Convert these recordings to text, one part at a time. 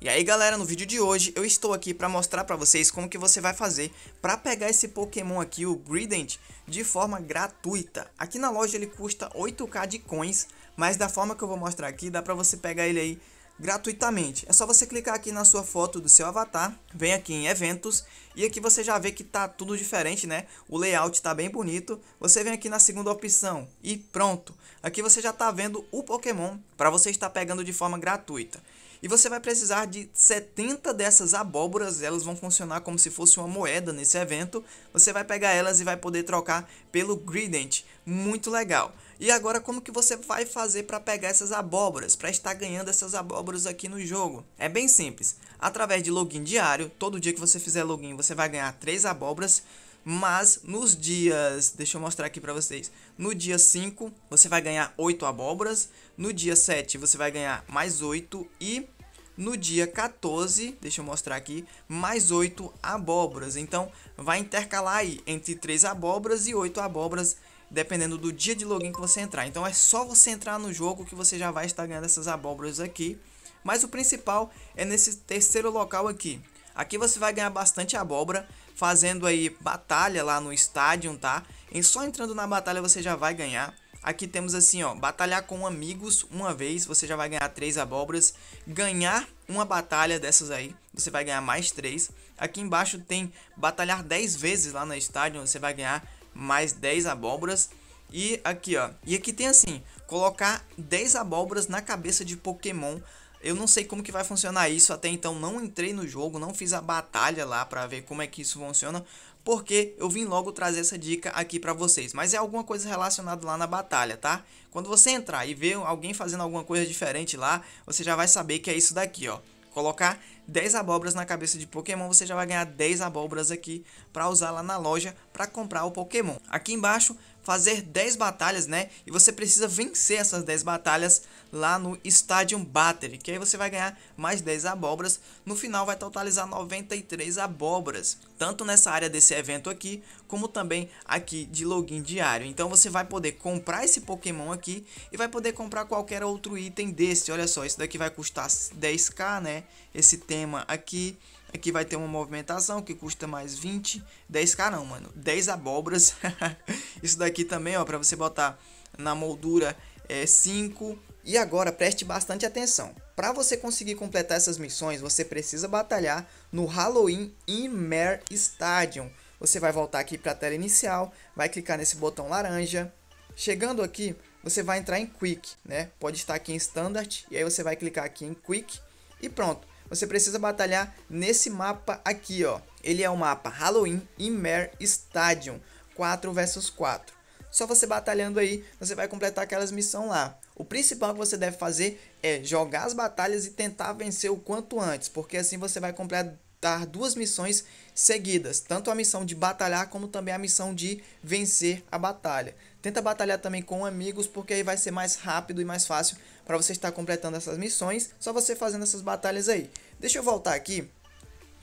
E aí galera, no vídeo de hoje eu estou aqui para mostrar para vocês como que você vai fazer para pegar esse Pokémon aqui, o Grident, de forma gratuita. Aqui na loja ele custa 8k de coins, mas da forma que eu vou mostrar aqui dá para você pegar ele aí gratuitamente. É só você clicar aqui na sua foto do seu avatar, vem aqui em eventos e aqui você já vê que tá tudo diferente, né? O layout tá bem bonito. Você vem aqui na segunda opção e pronto. Aqui você já tá vendo o Pokémon para você estar pegando de forma gratuita. E você vai precisar de 70 dessas abóboras, elas vão funcionar como se fosse uma moeda nesse evento. Você vai pegar elas e vai poder trocar pelo Grident, muito legal. E agora como que você vai fazer para pegar essas abóboras, para estar ganhando essas abóboras aqui no jogo? É bem simples, através de login diário, todo dia que você fizer login você vai ganhar 3 abóboras mas nos dias, deixa eu mostrar aqui para vocês. No dia 5 você vai ganhar 8 abóboras, no dia 7 você vai ganhar mais 8 e no dia 14, deixa eu mostrar aqui, mais 8 abóboras. Então vai intercalar aí entre 3 abóboras e 8 abóboras dependendo do dia de login que você entrar. Então é só você entrar no jogo que você já vai estar ganhando essas abóboras aqui. Mas o principal é nesse terceiro local aqui, Aqui você vai ganhar bastante abóbora, fazendo aí batalha lá no estádio, tá? E só entrando na batalha você já vai ganhar. Aqui temos assim, ó, batalhar com amigos uma vez, você já vai ganhar três abóboras. Ganhar uma batalha dessas aí, você vai ganhar mais três. Aqui embaixo tem batalhar 10 vezes lá no estádio, você vai ganhar mais 10 abóboras. E aqui, ó, e aqui tem assim, colocar 10 abóboras na cabeça de Pokémon eu não sei como que vai funcionar isso, até então não entrei no jogo, não fiz a batalha lá para ver como é que isso funciona, porque eu vim logo trazer essa dica aqui para vocês. Mas é alguma coisa relacionada lá na batalha, tá? Quando você entrar e ver alguém fazendo alguma coisa diferente lá, você já vai saber que é isso daqui, ó. Colocar 10 abóboras na cabeça de Pokémon, você já vai ganhar 10 abóboras aqui para usar lá na loja para comprar o Pokémon. Aqui embaixo, fazer 10 batalhas, né? E você precisa vencer essas 10 batalhas lá no Stadium Battery, que aí você vai ganhar mais 10 abóboras, no final vai totalizar 93 abóboras, tanto nessa área desse evento aqui, como também aqui de login diário. Então você vai poder comprar esse Pokémon aqui e vai poder comprar qualquer outro item desse. Olha só, isso daqui vai custar 10k, né? Esse tema aqui, Aqui vai ter uma movimentação que custa mais 20, 10k não, mano, 10 abóboras. Isso daqui também, ó, pra você botar na moldura é 5, e agora preste bastante atenção. Para você conseguir completar essas missões, você precisa batalhar no Halloween in Mare Stadium. Você vai voltar aqui para a tela inicial, vai clicar nesse botão laranja. Chegando aqui, você vai entrar em Quick, né? Pode estar aqui em Standard e aí você vai clicar aqui em Quick e pronto. Você precisa batalhar nesse mapa aqui, ó. Ele é o mapa Halloween in Mare Stadium, 4 versus 4. Só você batalhando aí, você vai completar aquelas missões lá. O principal que você deve fazer é jogar as batalhas e tentar vencer o quanto antes, porque assim você vai completar duas missões seguidas, tanto a missão de batalhar como também a missão de vencer a batalha. Tenta batalhar também com amigos, porque aí vai ser mais rápido e mais fácil para você estar completando essas missões, só você fazendo essas batalhas aí. Deixa eu voltar aqui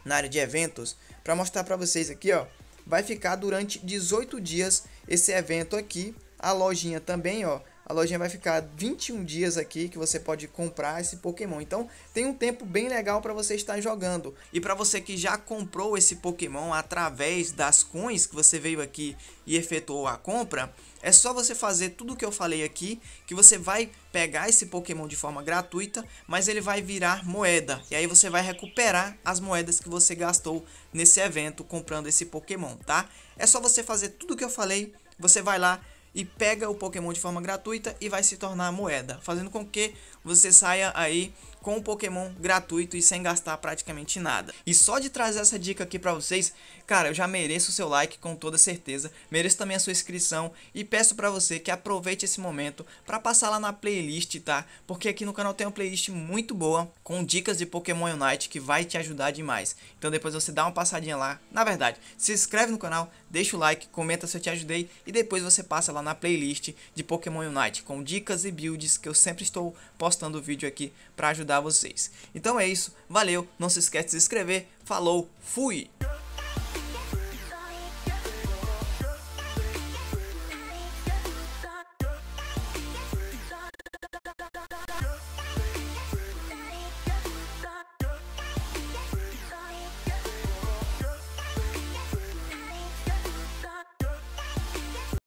na área de eventos para mostrar para vocês aqui, ó. Vai ficar durante 18 dias esse evento aqui, a lojinha também, ó, a lojinha vai ficar 21 dias aqui que você pode comprar esse Pokémon. Então tem um tempo bem legal para você estar jogando. E para você que já comprou esse Pokémon através das coins que você veio aqui e efetuou a compra, é só você fazer tudo o que eu falei aqui, que você vai pegar esse Pokémon de forma gratuita, mas ele vai virar moeda. E aí você vai recuperar as moedas que você gastou nesse evento comprando esse Pokémon, tá? É só você fazer tudo o que eu falei, você vai lá e pega o Pokémon de forma gratuita e vai se tornar moeda, fazendo com que você saia aí com um Pokémon gratuito e sem gastar praticamente nada. E só de trazer essa dica aqui para vocês, cara, eu já mereço o seu like com toda certeza, mereço também a sua inscrição e peço para você que aproveite esse momento para passar lá na playlist, tá? Porque aqui no canal tem uma playlist muito boa com dicas de Pokémon Unite que vai te ajudar demais. Então depois você dá uma passadinha lá, na verdade, se inscreve no canal, deixa o like, comenta se eu te ajudei e depois você passa lá na playlist de Pokémon Unite com dicas e builds que eu sempre estou postando postando o vídeo aqui para ajudar vocês. Então é isso, valeu, não se esquece de se inscrever, falou, fui!